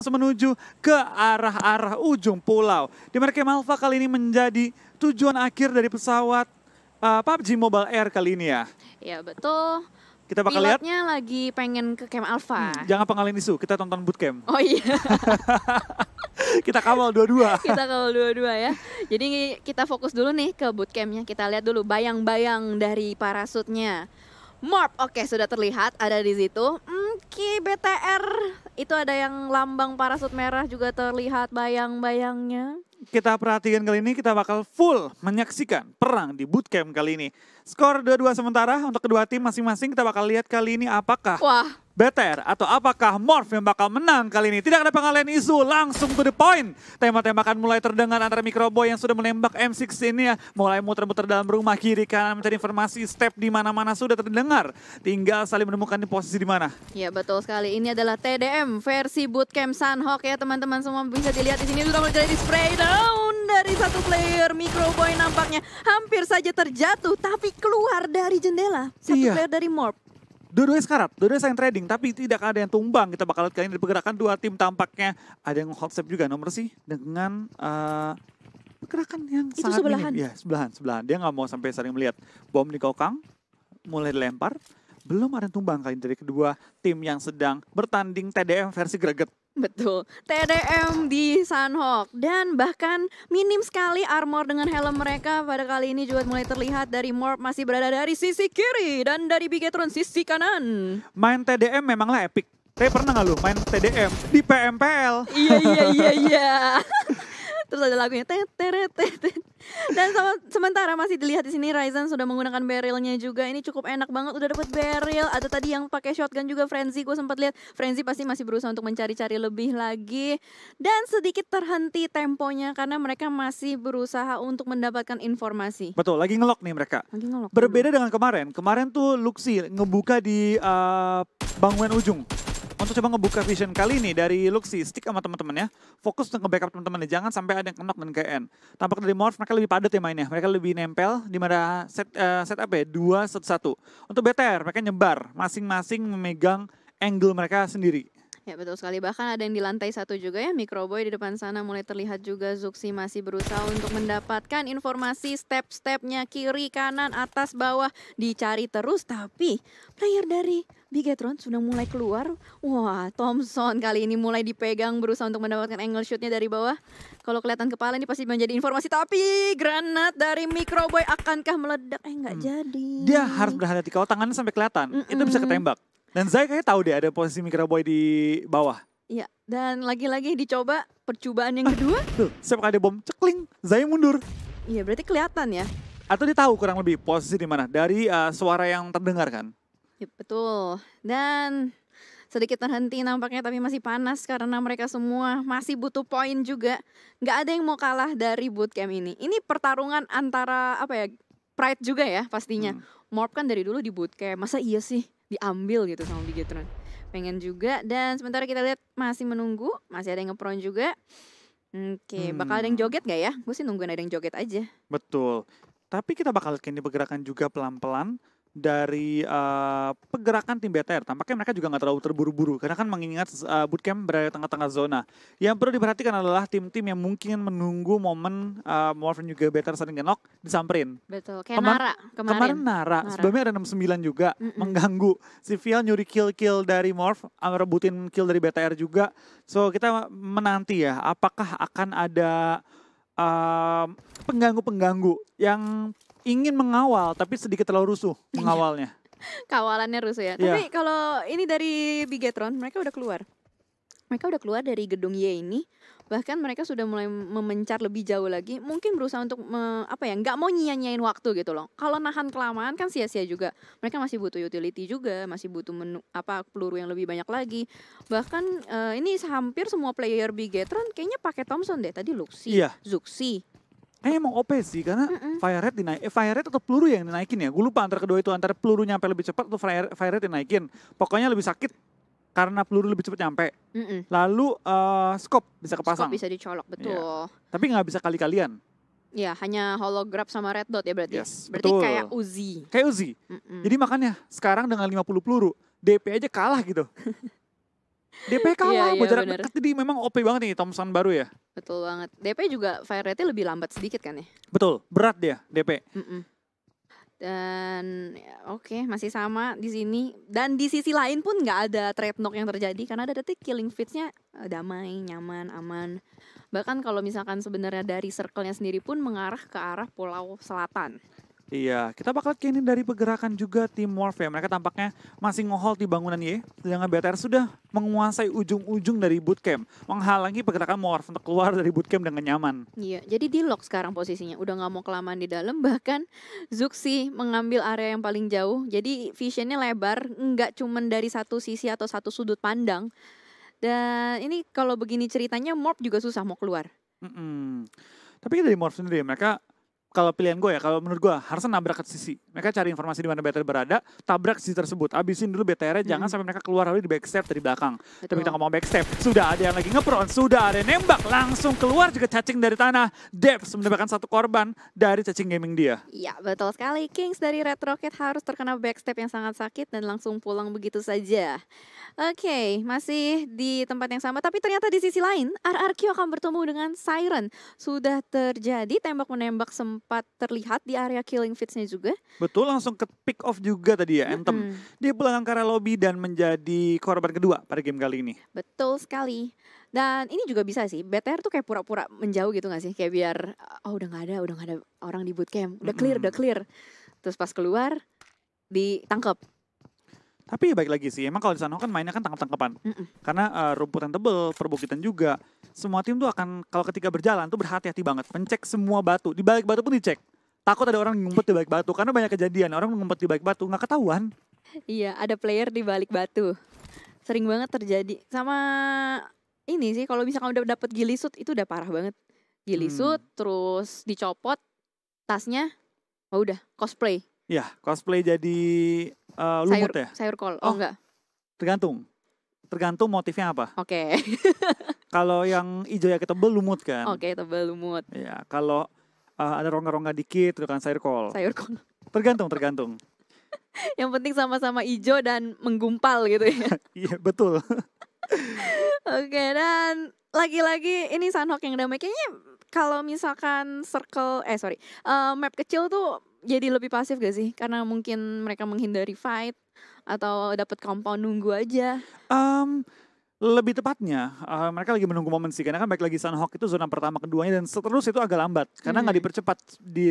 langsung menuju ke arah-arah ujung pulau. Di mereka Malva kali ini menjadi tujuan akhir dari pesawat uh, PUBG Mobile Air kali ini ya. Iya betul. Kita bakal Pilotnya lihat. lagi pengen ke Camp Alpha. Hmm, jangan pengalin isu, kita tonton bootcamp. Oh iya. kita kawal dua-dua. kita kawal dua-dua ya. Jadi kita fokus dulu nih ke bootcampnya. Kita lihat dulu bayang-bayang dari parasutnya. Morp, oke sudah terlihat ada di situ. Mki BTR itu ada yang lambang parasut merah juga terlihat bayang-bayangnya. Kita perhatikan kali ini kita bakal full menyaksikan perang di bootcamp kali ini. Skor dua-dua sementara untuk kedua tim masing-masing kita bakal lihat kali ini apakah Wah. BTR atau apakah Morph yang bakal menang kali ini? Tidak ada pengalian isu, langsung to the point. Tema-tema tembakan mulai terdengar antara Microboy yang sudah menembak M6 ini ya. Mulai muter-muter dalam rumah kiri kanan mencari informasi step di mana-mana sudah terdengar. Tinggal saling menemukan di posisi di mana. Ya betul sekali, ini adalah TDM versi bootcamp Sunhawk ya teman-teman semua bisa dilihat di sini sudah mulai jadi spray down dari satu player Microboy nampaknya hampir saja terjatuh tapi keluar dari jendela. Satu iya. player dari Morph. Dua-duanya sekarat, dua-duanya saling trading, tapi tidak ada yang tumbang. Kita bakal lihat kali ini pergerakan dua tim tampaknya ada yang hot step juga nomor sih dengan uh, pergerakan yang itu sangat sebelahan. minim. Ya, sebelahan, sebelahan. Dia nggak mau sampai sering melihat bom di kokang, mulai dilempar. Belum ada yang tumbang kali ini dari kedua tim yang sedang bertanding TDM versi greget. Betul. TDM di Sanhok dan bahkan minim sekali armor dengan helm mereka pada kali ini juga mulai terlihat dari Morp masih berada dari sisi kiri dan dari Bigetron sisi kanan. Main TDM memanglah epic. Tapi pernah gak lu main TDM di PMPL? Iya iya iya iya. terus ada lagunya tet tet dan sama, sementara masih dilihat di sini Ryzen sudah menggunakan barrelnya juga ini cukup enak banget udah dapat barrel ada tadi yang pakai shotgun juga Frenzy gue sempat lihat Frenzy pasti masih berusaha untuk mencari-cari lebih lagi dan sedikit terhenti temponya karena mereka masih berusaha untuk mendapatkan informasi betul lagi ngelok nih mereka lagi ngelok berbeda dulu. dengan kemarin kemarin tuh Luxi ngebuka di uh, bangunan ujung untuk coba ngebuka vision kali ini dari Luxi, stick sama teman teman ya. fokus untuk nge-backup teman-temannya, jangan sampai ada yang kenok dan KN. Tampak dari Morph mereka lebih padat ya mainnya, mereka lebih nempel di mana set uh, eh, set apa ya, 2 satu 1. Untuk BTR mereka nyebar, masing-masing memegang angle mereka sendiri. Ya betul sekali, bahkan ada yang di lantai satu juga ya, Microboy di depan sana mulai terlihat juga Zuxi masih berusaha untuk mendapatkan informasi step-stepnya kiri, kanan, atas, bawah, dicari terus tapi player dari Bigetron sudah mulai keluar. Wah, Thompson kali ini mulai dipegang berusaha untuk mendapatkan angle shootnya dari bawah. Kalau kelihatan kepala ini pasti menjadi informasi. Tapi granat dari Microboy akankah meledak? Eh, nggak hmm. jadi. Dia harus berhati-hati. Kalau tangannya sampai kelihatan, mm -mm. itu bisa ketembak. Dan saya kayaknya tahu deh ada posisi mikroboy di bawah. Iya, dan lagi-lagi dicoba percobaan yang kedua. Tuh, siap ada bom cekling, Zai mundur. Iya, berarti kelihatan ya. Atau dia tahu kurang lebih posisi di mana dari uh, suara yang terdengar kan? Iya betul. Dan sedikit terhenti nampaknya tapi masih panas karena mereka semua masih butuh poin juga. Gak ada yang mau kalah dari bootcamp ini. Ini pertarungan antara apa ya? Pride juga ya pastinya. Hmm. Morp kan dari dulu di bootcamp. Masa iya sih? diambil gitu sama Bigetron pengen juga dan sementara kita lihat masih menunggu masih ada yang ngepron juga oke okay, hmm. bakal ada yang joget gak ya gue sih nungguin ada yang joget aja betul tapi kita bakal lihat ini bergerakan juga pelan-pelan dari uh, pergerakan tim BTR. Tampaknya mereka juga nggak terlalu terburu-buru karena kan mengingat uh, bootcamp berada di tengah-tengah zona. Yang perlu diperhatikan adalah tim-tim yang mungkin menunggu momen uh, eh, Morven juga BTR sering genok disamperin. Betul, kayak Kemar Nara kemarin. Kemarin Nara, Nara. sebelumnya ada 69 juga mm -mm. mengganggu. Si Vial nyuri kill-kill dari Morph, rebutin kill dari BTR juga. So kita menanti ya apakah akan ada pengganggu-pengganggu uh, yang ingin mengawal tapi sedikit terlalu rusuh iya. mengawalnya. Kawalannya rusuh ya. Yeah. Tapi iya. kalau ini dari Bigetron mereka udah keluar. Mereka udah keluar dari gedung Y ini bahkan mereka sudah mulai memencar lebih jauh lagi mungkin berusaha untuk me, apa ya Gak mau nyanyain waktu gitu loh kalau nahan kelamaan kan sia-sia juga mereka masih butuh utility juga masih butuh menu apa peluru yang lebih banyak lagi bahkan uh, ini hampir semua player Bigetron kayaknya pakai Thompson deh tadi Luxi iya. Zuxi Kayaknya eh, emang OP sih karena mm -mm. fire rate dinaik eh, fire rate atau peluru yang dinaikin ya. Gue lupa antara kedua itu antara peluru nyampe lebih cepat atau fire, fire rate dinaikin. Pokoknya lebih sakit karena peluru lebih cepat nyampe. Mm -mm. Lalu uh, scope bisa kepasang. Scope bisa dicolok iya. betul. Yeah. Tapi nggak bisa kali-kalian. Ya, hanya hologram sama red dot ya berarti. Yes, berarti betul. kayak Uzi. Kayak Uzi. Mm -mm. Jadi makanya sekarang dengan 50 peluru, DP aja kalah gitu. DP kalah, iya, iya jarak dekat jadi memang OP banget nih Thompson baru ya. Betul banget. DP juga fire rate nya lebih lambat sedikit kan ya? Betul, berat dia DP. Mm -mm. Dan ya, oke okay, masih sama di sini dan di sisi lain pun nggak ada trade knock yang terjadi karena ada detik killing fitnya eh, damai, nyaman, aman. Bahkan kalau misalkan sebenarnya dari circle-nya sendiri pun mengarah ke arah pulau selatan. Iya, kita bakal kini dari pergerakan juga tim Morph ya. Mereka tampaknya masih ngohol di bangunan Y. Sedangkan BTR sudah menguasai ujung-ujung dari bootcamp. Menghalangi pergerakan Morph untuk keluar dari bootcamp dengan nyaman. Iya, jadi di lock sekarang posisinya. Udah nggak mau kelamaan di dalam. Bahkan Zuxi mengambil area yang paling jauh. Jadi visionnya lebar. Nggak cuma dari satu sisi atau satu sudut pandang. Dan ini kalau begini ceritanya Morph juga susah mau keluar. Mm -mm. Tapi dari Morph sendiri mereka kalau pilihan gue ya, kalau menurut gue harusnya nabrak ke sisi. Mereka cari informasi di mana BTR berada, tabrak sisi tersebut. Abisin dulu BTR-nya, hmm. jangan sampai mereka keluar lagi di backstep dari belakang. Betul. Tapi kita ngomong backstep, sudah ada yang lagi ngepron, sudah ada yang nembak, langsung keluar juga cacing dari tanah. Devs menembakkan satu korban dari cacing gaming dia. Iya, betul sekali. Kings dari Red Rocket harus terkena backstep yang sangat sakit dan langsung pulang begitu saja. Oke, okay, masih di tempat yang sama, tapi ternyata di sisi lain, RRQ akan bertemu dengan Siren. Sudah terjadi tembak-menembak sempat sempat terlihat di area Killing fitsnya juga. Betul, langsung ke pick off juga tadi ya Anthem. Mm -hmm. Di kara lobby dan menjadi korban kedua pada game kali ini. Betul sekali. Dan ini juga bisa sih, BTR tuh kayak pura-pura menjauh gitu gak sih? Kayak biar, oh udah gak ada, udah gak ada orang di bootcamp. Udah clear, mm -hmm. udah clear. Terus pas keluar, ditangkap tapi ya baik lagi sih, emang kalau di sana kan mainnya kan tangkap-tangkapan. Mm -mm. Karena uh, rumputan tebel, perbukitan juga. Semua tim tuh akan kalau ketika berjalan tuh berhati-hati banget, mencek semua batu. Di balik batu pun dicek. Takut ada orang ngumpet di balik batu karena banyak kejadian orang ngumpet di balik batu nggak ketahuan. Iya, ada player di balik batu. Sering banget terjadi. Sama ini sih kalau bisa kamu udah dapet gilisut itu udah parah banget. Gilisut hmm. terus dicopot tasnya. Oh udah, cosplay. Ya, cosplay jadi uh, lumut sayur, ya? Sayur kol. Oh, oh enggak. Tergantung. Tergantung motifnya apa. Oke. Okay. kalau yang hijau ya tebel lumut kan. Oke, okay, tebel lumut. Iya, kalau uh, ada rongga-rongga dikit itu kan sayur kol. Sayur kol. Tergantung, tergantung. yang penting sama-sama hijau dan menggumpal gitu ya. Iya, betul. Oke, okay, dan lagi-lagi ini Sanhok yang damai kayaknya kalau misalkan circle eh sorry uh, map kecil tuh jadi lebih pasif gak sih? Karena mungkin mereka menghindari fight atau dapat compound nunggu aja. Um, lebih tepatnya uh, mereka lagi menunggu momen sih karena kan baik lagi Sunhawk itu zona pertama keduanya dan seterus itu agak lambat karena nggak mm. dipercepat di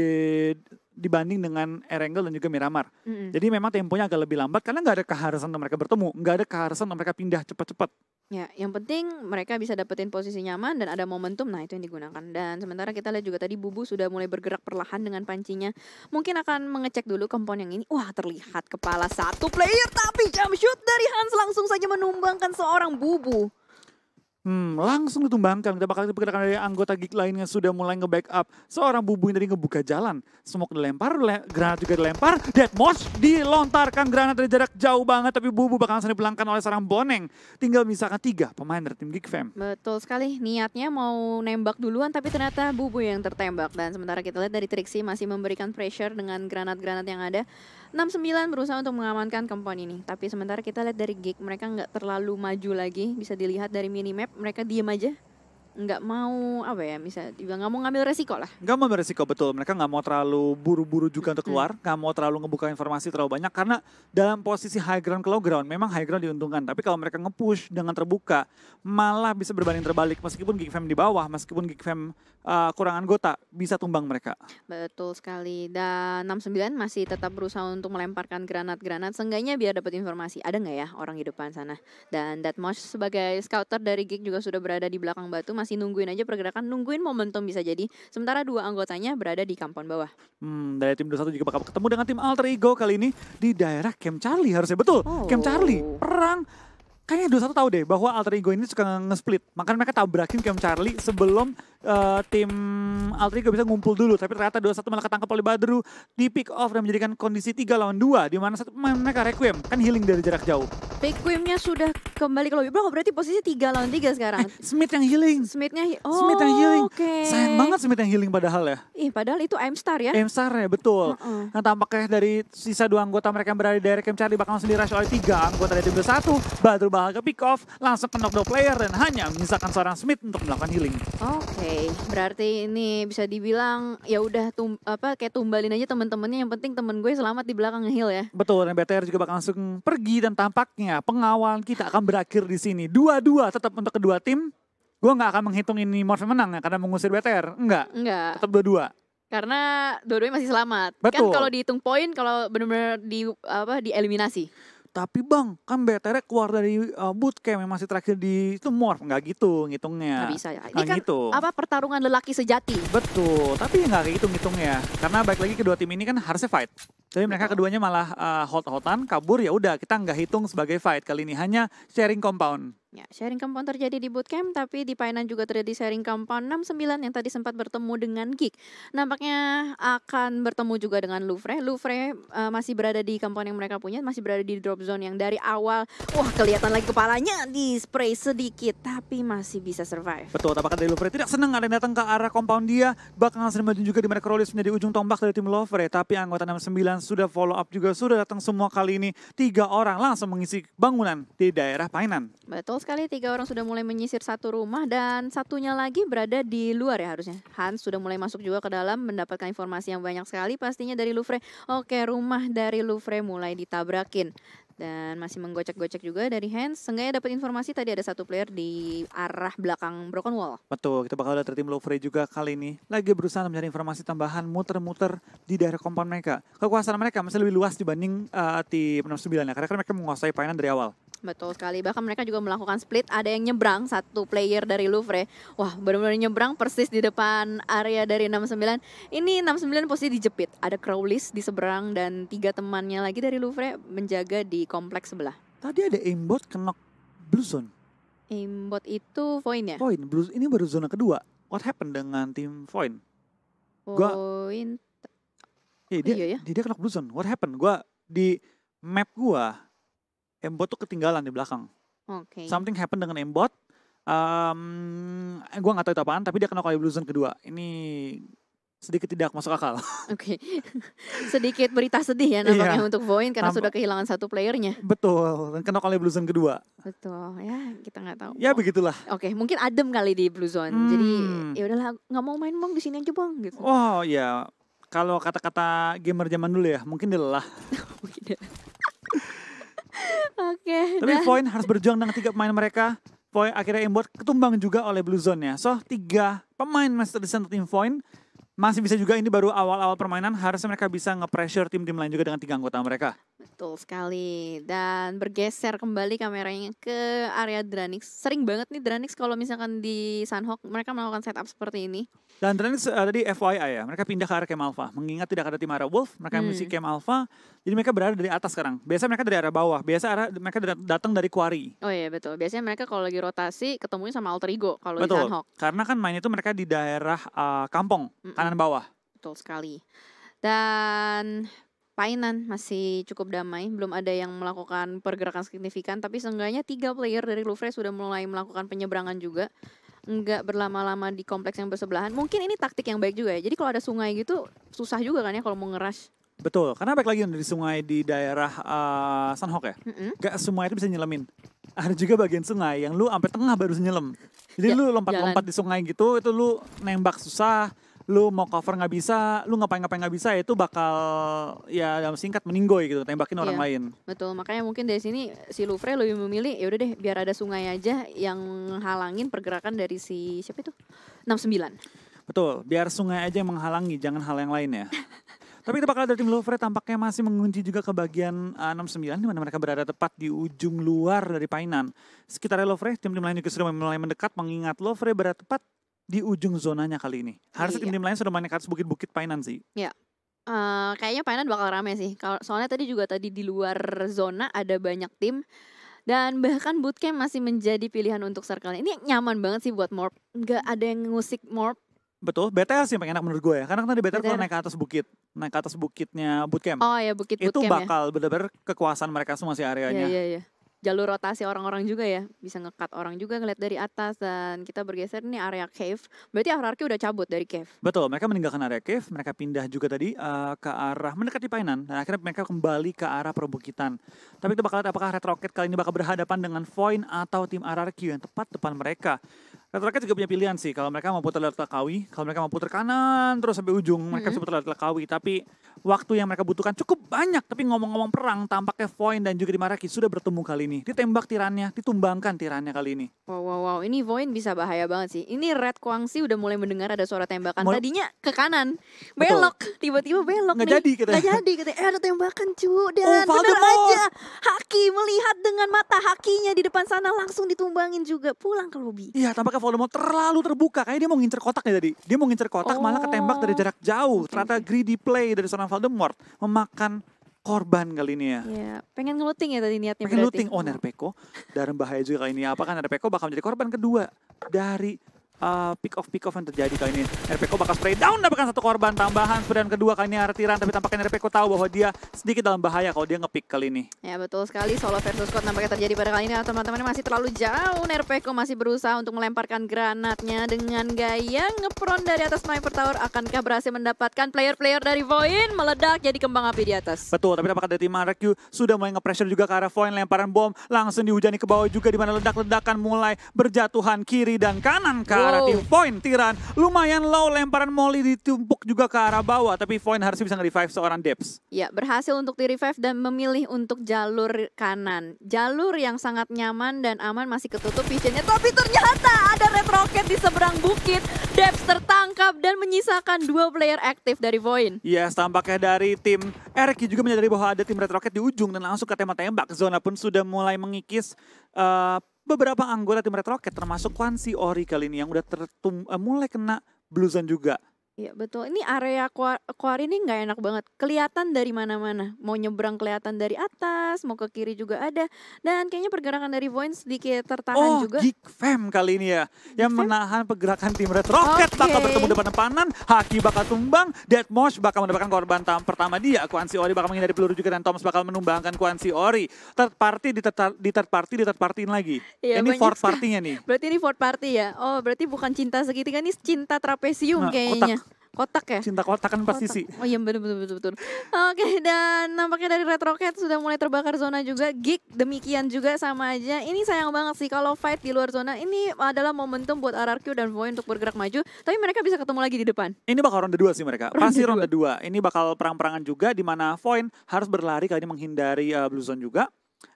dibanding dengan Erangel dan juga Miramar. Mm. Jadi memang temponya agak lebih lambat karena nggak ada keharusan untuk mereka bertemu, nggak ada keharusan untuk mereka pindah cepat-cepat. Ya, yang penting mereka bisa dapetin posisi nyaman dan ada momentum. Nah, itu yang digunakan. Dan sementara kita lihat juga tadi Bubu sudah mulai bergerak perlahan dengan pancinya. Mungkin akan mengecek dulu kompon yang ini. Wah, terlihat kepala satu player tapi jump shoot dari Hans langsung saja menumbangkan seorang Bubu. Hmm, langsung ditumbangkan. Kita bakal diperkirakan dari anggota gig lain yang sudah mulai nge-backup. Seorang bubu bubuin tadi ngebuka jalan. Smoke dilempar, le granat juga dilempar. Dead Moss dilontarkan granat dari jarak jauh banget. Tapi bubu bakal langsung dipelangkan oleh seorang boneng. Tinggal misalkan tiga pemain dari tim Geek Fam. Betul sekali. Niatnya mau nembak duluan tapi ternyata bubu yang tertembak. Dan sementara kita lihat dari Trixie masih memberikan pressure dengan granat-granat yang ada. 69 berusaha untuk mengamankan kempon ini. Tapi sementara kita lihat dari gig mereka nggak terlalu maju lagi. Bisa dilihat dari minimap mereka diem aja nggak mau apa ya misalnya juga nggak mau ngambil resiko lah nggak mau ngambil resiko betul mereka nggak mau terlalu buru-buru juga untuk keluar nggak mau terlalu ngebuka informasi terlalu banyak karena dalam posisi high ground ke low ground memang high ground diuntungkan tapi kalau mereka ngepush dengan terbuka malah bisa berbanding terbalik meskipun gig Fam di bawah meskipun gig Fam uh, kurang anggota bisa tumbang mereka betul sekali dan 69 masih tetap berusaha untuk melemparkan granat-granat seenggaknya biar dapat informasi ada nggak ya orang di depan sana dan That much sebagai scouter dari gig juga sudah berada di belakang batu masih masih nungguin aja pergerakan, nungguin momentum bisa jadi. Sementara dua anggotanya berada di kampung bawah. Hmm, dari tim 21 juga bakal ketemu dengan tim Alter Ego kali ini di daerah Camp Charlie harusnya betul. Oh. Camp Charlie oh. perang kayaknya dua satu tahu deh bahwa alter ego ini suka nge-split. Makanya mereka tabrakin Cam Charlie sebelum uh, tim alter ego bisa ngumpul dulu. Tapi ternyata dua satu malah ketangkap oleh Badru di pick off dan menjadikan kondisi tiga lawan dua di mana satu pemain mereka Requiem kan healing dari jarak jauh. Requiemnya sudah kembali ke lobby bro, berarti posisi tiga lawan tiga sekarang. Eh, Smith yang healing. Smithnya oh, Smith yang healing. Okay. Sayang banget Smith yang healing padahal ya. Ih, padahal itu M Star ya. M Star ya, betul. Uh -uh. Nah, tampaknya dari sisa dua anggota mereka yang berada di daerah Cam Charlie bakal langsung di oleh tiga anggota dari tim satu. Badru bakal ke pick off, langsung ke knock player dan hanya menyisakan seorang Smith untuk melakukan healing. Oke, okay. berarti ini bisa dibilang ya udah tum apa kayak tumbalin aja teman-temannya yang penting temen gue selamat di belakang heal ya. Betul, dan BTR juga bakal langsung pergi dan tampaknya pengawalan kita akan berakhir di sini. Dua-dua tetap untuk kedua tim. Gue nggak akan menghitung ini Morphe menang ya karena mengusir BTR. Enggak. Enggak. Tetap dua-dua karena dua-duanya masih selamat. Kan Betul. Kan kalau dihitung poin kalau benar-benar di apa dieliminasi tapi bang kan BTR keluar dari uh, eh, bootcamp yang masih terakhir di itu morph nggak gitu ngitungnya nggak bisa ya ini kan gitu. apa pertarungan lelaki sejati betul tapi nggak kayak gitu ngitungnya karena baik lagi kedua tim ini kan harusnya fight tapi mereka keduanya malah uh, hot-hotan, kabur ya udah kita nggak hitung sebagai fight kali ini hanya sharing compound. Ya, sharing compound terjadi di bootcamp tapi di Painan juga terjadi sharing compound 69 yang tadi sempat bertemu dengan Geek. Nampaknya akan bertemu juga dengan Louvre. Louvre uh, masih berada di compound yang mereka punya, masih berada di drop zone yang dari awal wah kelihatan lagi kepalanya di spray sedikit tapi masih bisa survive. Betul, apakah dari Louvre tidak senang ada yang datang ke arah compound dia, bahkan sering juga di mereka rolis menjadi ujung tombak dari tim Louvre tapi anggota 69 sudah follow up juga sudah datang semua kali ini tiga orang langsung mengisi bangunan di daerah Painan. Betul sekali tiga orang sudah mulai menyisir satu rumah dan satunya lagi berada di luar ya harusnya. Hans sudah mulai masuk juga ke dalam mendapatkan informasi yang banyak sekali pastinya dari Louvre. Oke rumah dari Louvre mulai ditabrakin dan masih menggocek-gocek juga dari hands. Seenggaknya dapat informasi tadi ada satu player di arah belakang broken wall. Betul, kita bakal ada tim free juga kali ini. Lagi berusaha mencari informasi tambahan muter-muter di daerah kompon mereka. Kekuasaan mereka masih lebih luas dibanding uh, tim 69 ya, karena kan mereka menguasai painan dari awal. Betul sekali. Bahkan mereka juga melakukan split. Ada yang nyebrang satu player dari Louvre. Wah, benar-benar nyebrang persis di depan area dari 69. Ini 69 posisi dijepit. Ada Crowley di seberang dan tiga temannya lagi dari Louvre menjaga di kompleks sebelah. Tadi ada aimbot kenok blue zone. Aimbot itu Voin ya? Voin. Blue, ini baru zona kedua. What happened dengan tim Voin? Voin. Gua, iya, dia, oh, iya ya? Dia, dia kena blue zone. What happened? Gua di map gua Embot tuh ketinggalan di belakang. Okay. Something happen dengan Embot. Um, gue gak tahu itu apaan, tapi dia kena Kyle Bluesen kedua. Ini sedikit tidak masuk akal. Oke, okay. sedikit berita sedih ya nampaknya iya. untuk Voin karena Namp sudah kehilangan satu playernya. Betul, dan kena kali Blue Zone kedua. Betul, ya kita nggak tahu. Ya oh. begitulah. Oke, okay. mungkin adem kali di Blue Zone, hmm. jadi ya udahlah nggak mau main bang di sini aja bang gitu. Oh ya, kalau kata-kata gamer zaman dulu ya mungkin dia mungkin dia Oke. Okay, Tapi dan... poin harus berjuang dengan tiga pemain mereka. Poin akhirnya buat ketumbang juga oleh Blue Zone ya. So tiga pemain master Design tim point masih bisa juga ini baru awal-awal permainan harusnya mereka bisa nge-pressure tim-tim lain juga dengan tiga anggota mereka. Betul sekali. Dan bergeser kembali kameranya ke area Dranix. Sering banget nih Dranix kalau misalkan di Sunhawk mereka melakukan setup seperti ini. Dan Dranix uh, tadi FYI ya, mereka pindah ke arah Camp Alpha. Mengingat tidak ada tim arah Wolf, mereka hmm. musik Camp Alpha. Jadi mereka berada dari atas sekarang. Biasanya mereka dari arah bawah. Biasa arah mereka datang dari Quarry. Oh iya betul. Biasanya mereka kalau lagi rotasi ketemunya sama Alter Ego kalau di Sunhawk. Karena kan main itu mereka di daerah uh, eh, kampung, mm -mm. kanan bawah. Betul sekali. Dan Painan masih cukup damai, belum ada yang melakukan pergerakan signifikan, tapi seenggaknya tiga player dari Louvre sudah mulai melakukan penyeberangan juga. Enggak berlama-lama di kompleks yang bersebelahan. Mungkin ini taktik yang baik juga ya. Jadi kalau ada sungai gitu, susah juga kan ya kalau mau ngeras. Betul, karena baik lagi dari sungai di daerah uh, eh, Sanhok ya, mm -hmm. gak semua itu bisa nyelemin. Ada juga bagian sungai yang lu sampai tengah baru nyelem. Jadi ya, lu lompat-lompat di sungai gitu, itu lu nembak susah, lu mau cover nggak bisa, lu ngapain-ngapain nggak bisa, itu bakal ya dalam singkat meninggoy gitu, tembakin orang iya, lain. Betul, makanya mungkin dari sini si Louvre lebih memilih ya udah deh biar ada sungai aja yang menghalangin pergerakan dari si siapa itu? 69. Betul, biar sungai aja yang menghalangi, jangan hal yang lain ya. Tapi kita bakal dari tim Louvre tampaknya masih mengunci juga ke bagian uh, eh, 69 di mana mereka berada tepat di ujung luar dari Painan. Sekitar Louvre, tim-tim lain juga sudah mulai mendekat mengingat Louvre berada tepat di ujung zonanya kali ini. Harusnya tim-tim lain sudah banyak ke atas bukit-bukit Painan sih. Iya. Uh, kayaknya Painan bakal rame sih. soalnya tadi juga tadi di luar zona ada banyak tim dan bahkan bootcamp masih menjadi pilihan untuk circle ini nyaman banget sih buat morp nggak ada yang ngusik morp betul BTR sih yang paling enak menurut gue ya karena kan di BTR, BTR. naik ke atas bukit naik ke atas bukitnya bootcamp oh iya, bukit itu ya. bakal ya. benar-benar kekuasaan mereka semua sih areanya Iya, iya, iya jalur rotasi orang-orang juga ya bisa ngekat orang juga ngeliat dari atas dan kita bergeser nih area cave berarti hierarki udah cabut dari cave betul mereka meninggalkan area cave mereka pindah juga tadi uh, ke arah mendekati painan dan akhirnya mereka kembali ke arah perbukitan tapi kita bakal lihat apakah red rocket kali ini bakal berhadapan dengan Voin atau tim RRQ yang tepat depan mereka Rata-rata juga punya pilihan sih. Kalau mereka mau putar lewat Lekawi, kalau mereka mau putar kanan terus sampai ujung, mm-hmm. mereka hmm. bisa putar lewat Lekawi. Tapi waktu yang mereka butuhkan cukup banyak. Tapi ngomong-ngomong perang, tampaknya Voin dan juga Dimaraki sudah bertemu kali ini. Ditembak tirannya, ditumbangkan tirannya kali ini. Wow, wow, wow. Ini Voin bisa bahaya banget sih. Ini Red sih udah mulai mendengar ada suara tembakan. Mul- Tadinya ke kanan, belok. Tiba-tiba belok Nggak nih. jadi kita. Nggak jadi kita. Eh ada tembakan cu. Oh, dan oh, bener aja. Haki melihat dengan mata hakinya di depan sana langsung ditumbangin juga. Pulang ke lobby. Iya tampaknya Voldemort terlalu terbuka. Kayaknya dia mau ngincer kotaknya tadi. Dia mau ngincer kotak oh. malah ketembak dari jarak jauh. Okay, Ternyata greedy play dari seorang Voldemort memakan korban kali ini ya. Yeah. pengen ngeluting ya tadi niatnya pengen berarti. Pengen ngeluting. Oh, Nerpeko dalam bahaya juga kali ini. Apakah Nerpeko bakal menjadi korban kedua dari uh, pick off pick off yang terjadi kali ini. RPKO bakal spray down dapatkan satu korban tambahan. Spray down kedua kali ini Artiran tapi tampaknya RPKO tahu bahwa dia sedikit dalam bahaya kalau dia ngepick kali ini. Ya betul sekali solo versus squad nampaknya terjadi pada kali ini nah, teman-teman masih terlalu jauh. RPKO masih berusaha untuk melemparkan granatnya dengan gaya ngepron dari atas sniper tower akankah berhasil mendapatkan player-player dari Voin meledak jadi kembang api di atas. Betul, tapi tampaknya dari tim RQ sudah mulai ngepressure juga ke arah Voin lemparan bom langsung dihujani ke bawah juga di mana ledak-ledakan mulai berjatuhan kiri dan kanan kan arah tim Point. Tiran lumayan low lemparan Molly ditumpuk juga ke arah bawah. Tapi Point harus bisa nge-revive seorang Debs. Ya berhasil untuk di-revive dan memilih untuk jalur kanan. Jalur yang sangat nyaman dan aman masih ketutup visionnya. Tapi ternyata ada Red Rocket di seberang bukit. Debs tertangkap dan menyisakan dua player aktif dari Point. Yes, tampaknya dari tim Eric juga menyadari bahwa ada tim Red Rocket di ujung. Dan langsung ke tema tembak. Zona pun sudah mulai mengikis uh, beberapa anggota tim Red Rocket termasuk Si Ori kali ini yang udah tertum, uh, mulai kena bluesan juga. Iya betul. Ini area Kuari ini nggak enak banget. Kelihatan dari mana-mana. Mau nyebrang kelihatan dari atas, mau ke kiri juga ada. Dan kayaknya pergerakan dari Voin sedikit tertahan oh, juga. Oh, Geek Fam kali ini ya. Geek yang Fam? menahan pergerakan tim Red Rocket. Okay. Bakal bertemu depan-depanan. Haki bakal tumbang. dead Mosh bakal mendapatkan korban tam pertama dia. Kuansi Ori bakal menghindari peluru juga. Dan Thomas bakal menumbangkan Kuansi Ori. Third party di third, di third party di third party lagi. Ya, ini fourth partinya nih. Berarti ini fourth party ya. Oh berarti bukan cinta segitiga. Ini cinta trapesium nah, kayaknya. Otak kotak ya cinta kotak kan pasti sih oh iya betul betul betul betul oke dan nampaknya dari Red Rocket sudah mulai terbakar zona juga gig demikian juga sama aja ini sayang banget sih kalau fight di luar zona ini adalah momentum buat RRQ dan Void untuk bergerak maju tapi mereka bisa ketemu lagi di depan ini bakal ronde dua sih mereka ronde pasti dua. ronde dua ini bakal perang-perangan juga di mana Void harus berlari kali ini menghindari uh, Blue Zone juga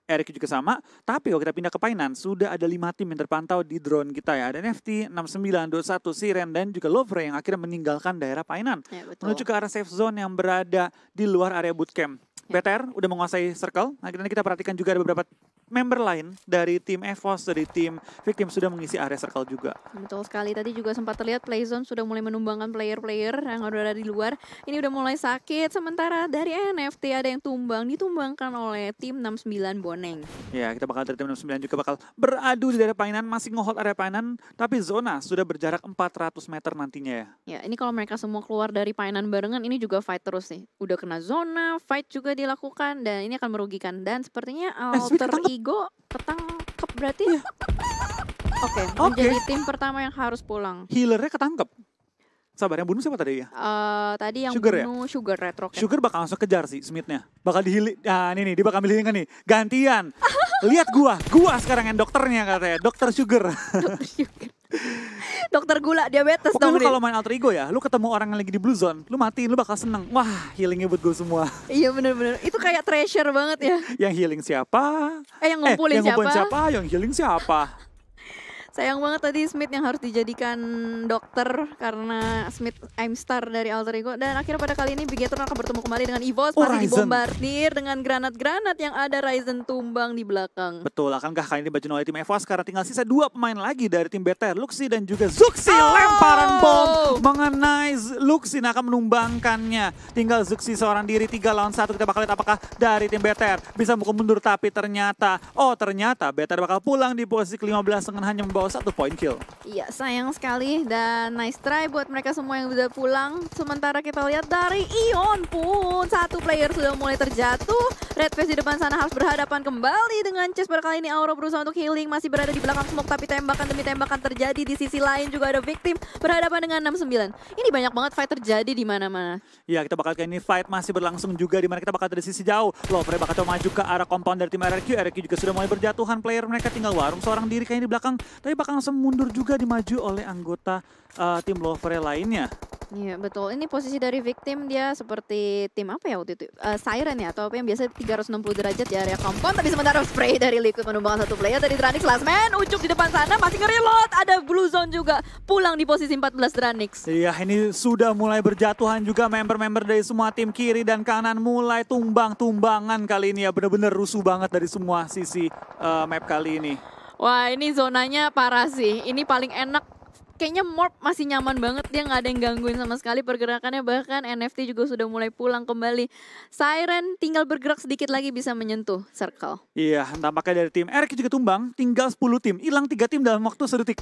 Eric juga sama. Tapi kalau kita pindah ke Painan sudah ada lima tim yang terpantau di drone kita ya. Ada NFT, 69, 21, Siren, dan juga Lovre yang akhirnya meninggalkan daerah Painan Ya, Menuju ke arah safe zone yang berada di luar area bootcamp. Ya. BTR udah menguasai circle. Akhirnya kita perhatikan juga ada beberapa member lain dari tim EVOS, dari tim Victim sudah mengisi area circle juga. Betul sekali, tadi juga sempat terlihat Playzone sudah mulai menumbangkan player-player yang udah ada di luar. Ini udah mulai sakit, sementara dari NFT ada yang tumbang, ditumbangkan oleh tim 69 Boneng. Ya, kita bakal dari tim 69 juga bakal beradu di daerah Painan, masih ngehold area Painan, tapi zona sudah berjarak 400 meter nantinya ya. Ya, ini kalau mereka semua keluar dari Painan barengan, ini juga fight terus nih. Udah kena zona, fight juga dilakukan, dan ini akan merugikan. Dan sepertinya eh, alter eh, Vigo ketangkep berarti ya. Oke, okay, okay. menjadi tim pertama yang harus pulang. Healernya ketangkep. Sabar, yang bunuh siapa tadi ya? Uh, tadi yang Sugar ya? bunuh ya? Sugar Retro. Kan? Sugar bakal langsung kejar sih Smithnya. Bakal dihili, nah ini nih, dia bakal milihin nih. Gantian, lihat gua, gua sekarang yang dokternya katanya, dokter Sugar. dokter Sugar. Dokter gula diabetes Pokoknya dong. kalau main alter ego ya, lu ketemu orang yang lagi di blue zone, lu matiin, lu bakal seneng. Wah, healingnya buat gue semua. Iya benar-benar. Itu kayak treasure banget ya. yang healing siapa? Eh yang ngumpulin, eh, yang ngumpulin siapa? siapa? Yang healing siapa? sayang banget tadi Smith yang harus dijadikan dokter karena Smith I'm Star dari Alter Ego dan akhirnya pada kali ini Bigetron akan bertemu kembali dengan Evos masih oh, Ryzen. dibombardir dengan granat-granat yang ada Ryzen tumbang di belakang. Betul, akankah kali ini baju oleh tim Evos karena tinggal sisa dua pemain lagi dari tim BTR, Luxi dan juga Zuxi oh! lemparan bom mengenai Luxi nah akan menumbangkannya. Tinggal Zuxi seorang diri tiga lawan satu kita bakal lihat apakah dari tim BTR bisa mukul mundur tapi ternyata oh ternyata BTR bakal pulang di posisi ke-15 dengan hanya membawa satu point kill. Iya, sayang sekali dan nice try buat mereka semua yang udah pulang. Sementara kita lihat dari Ion pun satu player sudah mulai terjatuh. Red Face di depan sana harus berhadapan kembali dengan Chesper kali ini Aura berusaha untuk healing masih berada di belakang smoke tapi tembakan demi tembakan terjadi di sisi lain juga ada victim berhadapan dengan 69. Ini banyak banget fight terjadi di mana-mana. Iya, kita bakal kayak ini fight masih berlangsung juga di mana kita bakal dari sisi jauh. Lovre bakal coba maju ke arah compound dari tim RRQ. RRQ juga sudah mulai berjatuhan player mereka tinggal warung seorang diri kayak di belakang. Tapi tapi bakal langsung mundur juga dimaju oleh anggota uh, tim Lovre lainnya. Iya betul. Ini posisi dari victim dia seperti tim apa ya waktu itu? Uh, Siren ya atau apa yang biasa 360 derajat di area compound. Tapi sementara spray dari Liquid menumbangkan satu player dari Dranix last man. Ucuk di depan sana masih lot Ada blue zone juga pulang di posisi 14 Dranix. Iya ini sudah mulai berjatuhan juga member-member dari semua tim kiri dan kanan mulai tumbang-tumbangan kali ini ya. Bener-bener rusuh banget dari semua sisi uh, map kali ini. Wah ini zonanya parah sih. Ini paling enak kayaknya Morp masih nyaman banget dia nggak ada yang gangguin sama sekali pergerakannya bahkan NFT juga sudah mulai pulang kembali Siren tinggal bergerak sedikit lagi bisa menyentuh circle iya tampaknya dari tim Eric juga tumbang tinggal 10 tim hilang tiga tim dalam waktu sedetik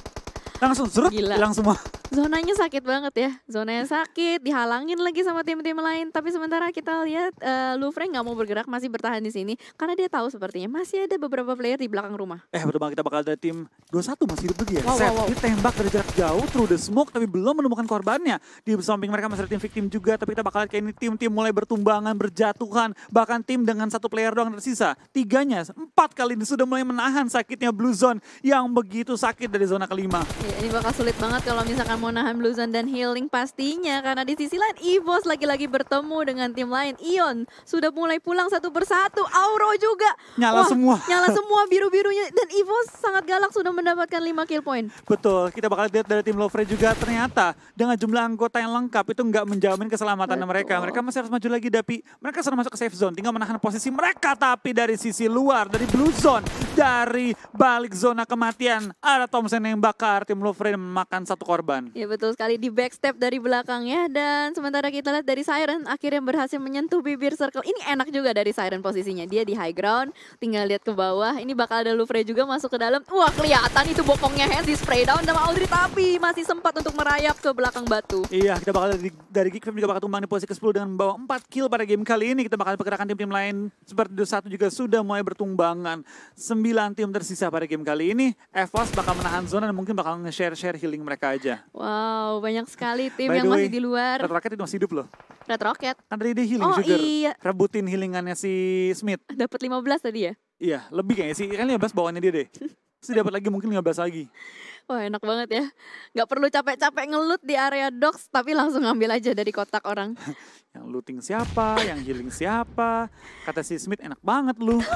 langsung serut hilang semua zonanya sakit banget ya zonanya sakit dihalangin lagi sama tim-tim lain tapi sementara kita lihat uh, eh, Lufre nggak mau bergerak masih bertahan di sini karena dia tahu sepertinya masih ada beberapa player di belakang rumah eh betul banget kita bakal dari tim 21 masih hidup lagi ya wow, Set, wow, wow. ditembak dari jarak jauh jauh through the smoke tapi belum menemukan korbannya. Di samping mereka masih ada tim victim juga tapi kita bakal lihat kayak ini tim-tim mulai bertumbangan, berjatuhan. Bahkan tim dengan satu player doang tersisa. Tiganya, empat kali ini sudah mulai menahan sakitnya Blue Zone yang begitu sakit dari zona kelima. Ya, ini bakal sulit banget kalau misalkan mau nahan Blue Zone dan healing pastinya. Karena di sisi lain EVOS lagi-lagi bertemu dengan tim lain. Ion sudah mulai pulang satu persatu. Auro juga. Nyala Wah, semua. Nyala semua biru-birunya. Dan EVOS sangat galak sudah mendapatkan 5 kill point. Betul, kita bakal lihat dari tim Lovre juga ternyata dengan jumlah anggota yang lengkap itu nggak menjamin keselamatan Betul. mereka. Mereka masih harus maju lagi tapi mereka sudah masuk ke safe zone. Tinggal menahan posisi mereka tapi dari sisi luar, dari blue zone, dari balik zona kematian ada Thompson yang bakar tim Lovre makan satu korban. Ya betul sekali di backstep dari belakangnya dan sementara kita lihat dari Siren akhirnya berhasil menyentuh bibir circle. Ini enak juga dari Siren posisinya. Dia di high ground, tinggal lihat ke bawah. Ini bakal ada Lovre juga masuk ke dalam. Wah kelihatan itu bokongnya Hens di spray down sama Audrey tapi masih masih sempat untuk merayap ke belakang batu. Iya, kita bakal dari, dari Fam juga bakal tumbang di posisi ke-10 dengan membawa 4 kill pada game kali ini. Kita bakal pergerakan tim-tim lain seperti satu juga sudah mulai bertumbangan. 9 tim tersisa pada game kali ini. EVOS bakal menahan zona dan mungkin bakal nge-share-share healing mereka aja. Wow, banyak sekali tim yang way, masih di luar. Red Rocket itu masih hidup loh. Red Rocket? Kan tadi dia healing oh, sugar. Iya. Rebutin healingannya si Smith. Dapat 15 tadi ya? Iya, lebih kayaknya sih. Kan 15 bawaannya dia deh. Terus dapat lagi mungkin 15 lagi. Wah enak banget ya. Gak perlu capek-capek ngelut di area dogs, tapi langsung ngambil aja dari kotak orang. yang looting siapa, yang healing siapa. Kata si Smith enak banget lu.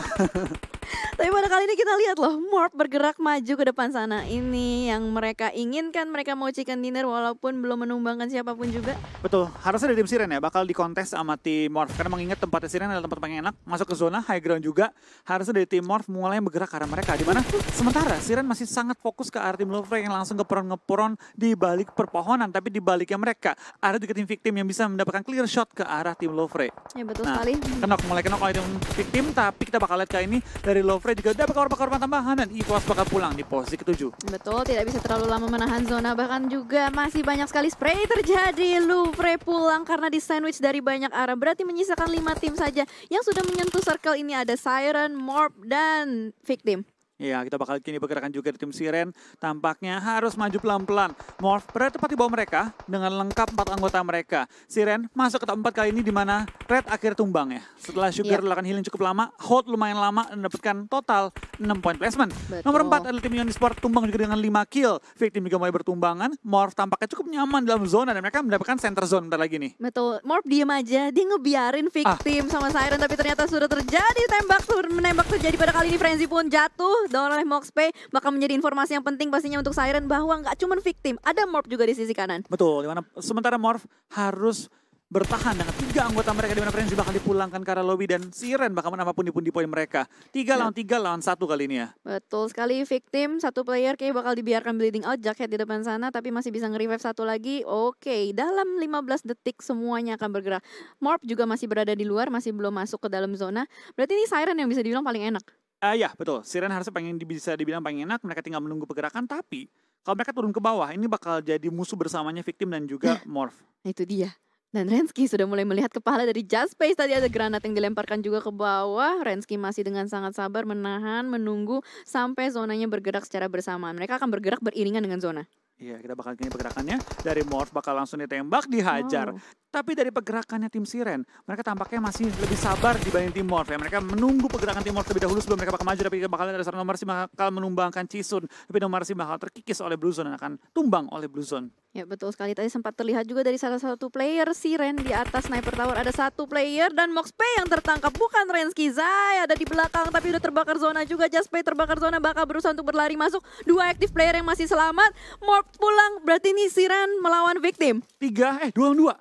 tapi pada kali ini kita lihat loh, Morp bergerak maju ke depan sana. Ini yang mereka inginkan, mereka mau chicken dinner walaupun belum menumbangkan siapapun juga. Betul, harusnya dari tim Siren ya, bakal dikontes sama tim Morph. Karena mengingat tempatnya Siren adalah tempat paling enak, masuk ke zona high ground juga. Harusnya dari tim Morph mulai bergerak ke arah mereka. Dimana sementara Siren masih sangat fokus ke arah tim mereka yang langsung ngeperon-ngeperon di balik perpohonan. Tapi di baliknya mereka ada juga tim victim yang bisa mendapatkan clear shot ke arah tim Lovre. Ya betul nah, sekali. Kenok, mulai kenok oleh tim victim. Tapi kita bakal lihat kali ini dari Lovre juga dapat korban-korban tambahan. Dan Iwas bakal pulang di posisi ketujuh. Betul, tidak bisa terlalu lama menahan zona. Bahkan juga masih banyak sekali spray terjadi. Lovre pulang karena di sandwich dari banyak arah. Berarti menyisakan lima tim saja yang sudah menyentuh circle ini. Ada Siren, Morp, dan Victim. Ya, kita bakal kini bergerakan juga di tim Siren. Tampaknya harus maju pelan-pelan. Morph Red tepat di bawah mereka dengan lengkap empat anggota mereka. Siren masuk ke tempat kali ini di mana Red akhir tumbang ya. Setelah Sugar melakukan iya. melakukan healing cukup lama, Hot lumayan lama dan mendapatkan total 6 point placement. Betul. Nomor 4 adalah tim Yoni Sport tumbang juga dengan 5 kill. Victim juga mulai bertumbangan. Morph tampaknya cukup nyaman dalam zona dan mereka mendapatkan center zone bentar lagi nih. Betul. Morph diem aja, dia ngebiarin Victim ah. sama Siren tapi ternyata sudah terjadi tembak menembak terjadi pada kali ini Frenzy pun jatuh oleh Moxpay maka menjadi informasi yang penting pastinya untuk Siren bahwa nggak cuma victim, ada Morph juga di sisi kanan. Betul, dimana sementara Morph harus bertahan dengan tiga anggota mereka di mana Frenzy bakal dipulangkan ke arah Lobby dan Siren bakal menambah di pundi poin mereka. Tiga ya. lawan tiga lawan satu kali ini ya. Betul sekali victim satu player kayak bakal dibiarkan bleeding out jaket di depan sana tapi masih bisa nge-revive satu lagi. Oke, dalam 15 detik semuanya akan bergerak. Morp juga masih berada di luar, masih belum masuk ke dalam zona. Berarti ini Siren yang bisa dibilang paling enak. Uh, ya betul, Siren harusnya pengen bisa dibilang pengen enak, mereka tinggal menunggu pergerakan, tapi kalau mereka turun ke bawah, ini bakal jadi musuh bersamanya Victim dan juga nah, Morph. Nah, itu dia. Dan Renski sudah mulai melihat kepala dari Just Space. Tadi ada granat yang dilemparkan juga ke bawah. Renski masih dengan sangat sabar menahan, menunggu sampai zonanya bergerak secara bersamaan. Mereka akan bergerak beriringan dengan zona. Iya, kita bakal gini pergerakannya. Dari Morph bakal langsung ditembak, dihajar. Oh. Tapi dari pergerakannya tim Siren, mereka tampaknya masih lebih sabar dibanding tim Morph. Ya. Mereka menunggu pergerakan tim Morph lebih dahulu sebelum mereka bakal maju. Tapi bakal ada seorang sih bakal menumbangkan Cisun. Tapi nomor sih bakal terkikis oleh Blue Zone dan akan tumbang oleh Blue Zone. Ya betul sekali tadi sempat terlihat juga dari salah satu player Siren di atas Sniper Tower ada satu player dan Moxpay yang tertangkap bukan Renski Zai ada di belakang tapi udah terbakar zona juga Jaspay terbakar zona bakal berusaha untuk berlari masuk dua aktif player yang masih selamat Morp pulang berarti ini Siren melawan victim tiga eh dua dua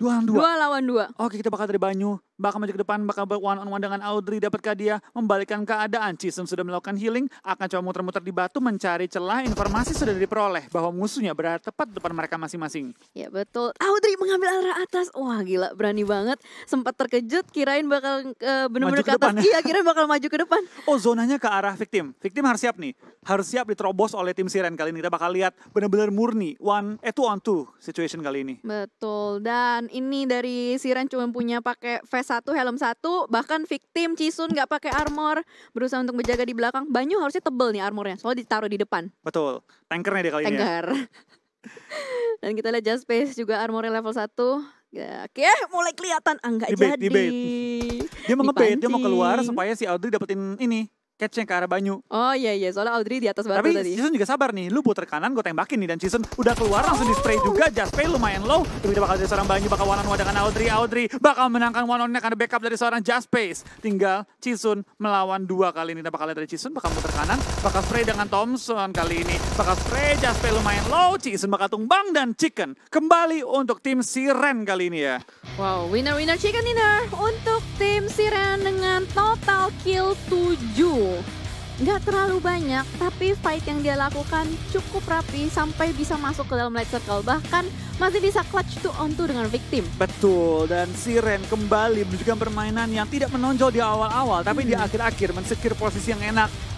Dua lawan dua. Dua lawan dua. Oke, kita bakal dari Banyu bakal maju ke depan, bakal one on one dengan Audrey. Dapatkah dia membalikkan keadaan? Chisholm sudah melakukan healing, akan coba muter-muter di batu mencari celah. Informasi sudah diperoleh bahwa musuhnya berada tepat depan mereka masing-masing. Ya betul. Audrey mengambil arah atas. Wah gila, berani banget. Sempat terkejut, kirain bakal uh, eh, benar-benar ke, ke atas. Depan. Iya, kirain bakal maju ke depan. Oh zonanya ke arah victim. Victim harus siap nih. Harus siap diterobos oleh tim Siren kali ini. Kita bakal lihat benar-benar murni. One, eh two on two situation kali ini. Betul. Dan ini dari Siren cuma punya pakai face satu helm satu bahkan victim Cisun nggak pakai armor berusaha untuk menjaga di belakang Banyu harusnya tebel nih armornya soalnya ditaruh di depan betul tankernya dia kali ya. Tanker. ini dan kita lihat just space juga armornya level satu ya, Oke, mulai kelihatan ah, enggak jadi. Dia mau ngebait, dia mau keluar supaya si Audrey dapetin ini catchnya ke arah Banyu. Oh iya iya, soalnya Audrey di atas batu Tapi tadi. Tapi Jason juga sabar nih, lu puter kanan gue tembakin nih dan Jason udah keluar langsung oh. di spray juga, pay lumayan low. Tapi bakal dari seorang Banyu bakal one on one dengan Audrey, Audrey bakal menangkan one on one karena backup dari seorang pace. Tinggal Jason melawan dua kali ini dan bakal dari Jason bakal puter kanan, bakal spray dengan Thompson kali ini. Bakal spray pay lumayan low, Jason bakal tumbang dan Chicken kembali untuk tim Siren kali ini ya. Wow, winner winner Chicken dinner untuk tim Siren dengan total kill 7. Gak terlalu banyak, tapi fight yang dia lakukan cukup rapi sampai bisa masuk ke dalam light circle. Bahkan masih bisa clutch to on to dengan victim. Betul, dan si Ren kembali menunjukkan permainan yang tidak menonjol di awal-awal, tapi hmm. di akhir-akhir mensekir posisi yang enak